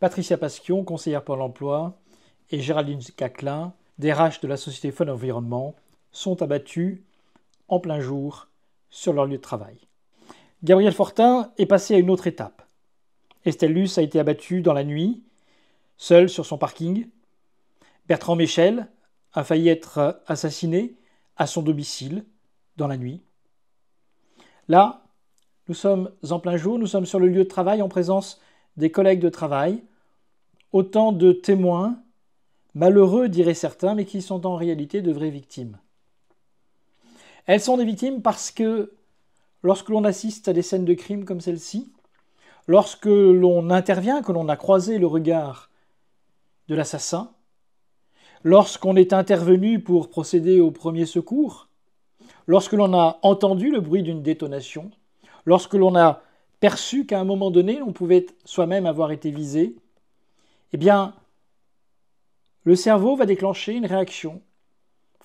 Patricia Pasquion, conseillère pour l'emploi, et Géraldine Caclin, DRH de la société Fun Environnement, sont abattus en plein jour sur leur lieu de travail. Gabriel Fortin est passé à une autre étape. Luce a été abattu dans la nuit, seul sur son parking. Bertrand Michel a failli être assassiné à son domicile dans la nuit. Là, nous sommes en plein jour, nous sommes sur le lieu de travail en présence des collègues de travail, Autant de témoins, malheureux diraient certains, mais qui sont en réalité de vraies victimes. Elles sont des victimes parce que lorsque l'on assiste à des scènes de crime comme celle-ci, lorsque l'on intervient, que l'on a croisé le regard de l'assassin, lorsqu'on est intervenu pour procéder au premier secours, lorsque l'on a entendu le bruit d'une détonation, lorsque l'on a perçu qu'à un moment donné, on pouvait soi-même avoir été visé, eh bien, le cerveau va déclencher une réaction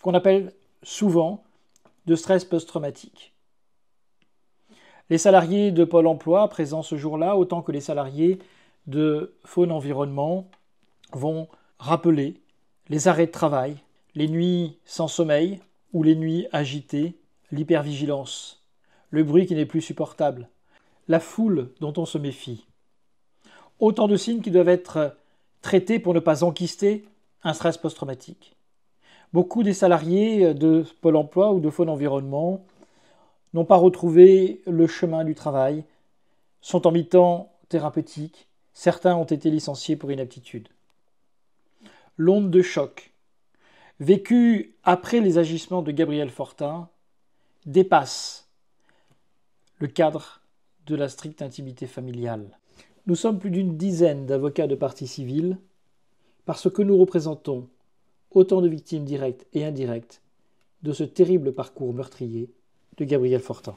qu'on appelle souvent de stress post-traumatique. Les salariés de Pôle Emploi présents ce jour-là, autant que les salariés de Faune Environnement, vont rappeler les arrêts de travail, les nuits sans sommeil ou les nuits agitées, l'hypervigilance, le bruit qui n'est plus supportable, la foule dont on se méfie. Autant de signes qui doivent être Traité pour ne pas enquister un stress post-traumatique. Beaucoup des salariés euh, de Pôle emploi ou de Faune Environnement n'ont pas retrouvé le chemin du travail, sont en mi-temps thérapeutiques, certains ont été licenciés pour inaptitude. L'onde de choc, vécue après les agissements de Gabriel Fortin, dépasse le cadre de la stricte intimité familiale. Nous sommes plus d'une dizaine d'avocats de partis civils parce que nous représentons autant de victimes directes et indirectes de ce terrible parcours meurtrier de Gabriel Fortin.